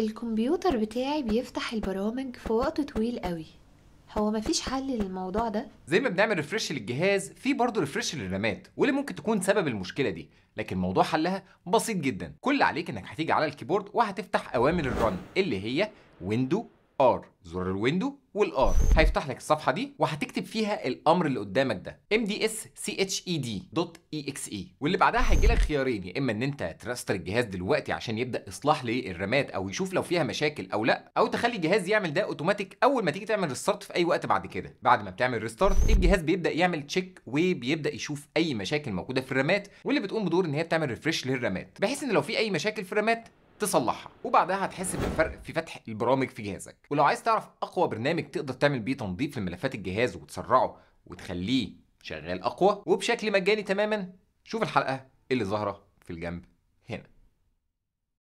الكمبيوتر بتاعي بيفتح البرامج في وقت طويل قوي هو مفيش حل للموضوع ده زي ما بنعمل ريفرش للجهاز في برضه ريفرش للرامات واللي ممكن تكون سبب المشكله دي لكن موضوع حلها بسيط جدا كل عليك انك هتيجي على الكيبورد وهتفتح اوامر الرن اللي هي ويندو ار زرار الويندو والار هيفتح لك الصفحه دي وهتكتب فيها الامر اللي قدامك ده mdsched.exe e e. واللي بعدها هيجي لك خيارين يا اما ان انت تراستر الجهاز دلوقتي عشان يبدا اصلاح للرامات او يشوف لو فيها مشاكل او لا او تخلي الجهاز يعمل ده اوتوماتيك اول ما تيجي تعمل ريستارت في اي وقت بعد كده بعد ما بتعمل ريستارت الجهاز بيبدا يعمل تشيك وبيبدا يشوف اي مشاكل موجوده في الرامات واللي بتقوم بدور ان هي بتعمل ريفرش للرامات بحيث ان لو في اي مشاكل في الرامات تصلحها وبعدها هتحس بالفرق في فتح البرامج في جهازك ولو عايز تعرف اقوى برنامج تقدر تعمل بيه تنظيف لملفات الجهاز وتسرعه وتخليه شغال اقوى وبشكل مجاني تماما شوف الحلقه اللي ظاهره في الجنب هنا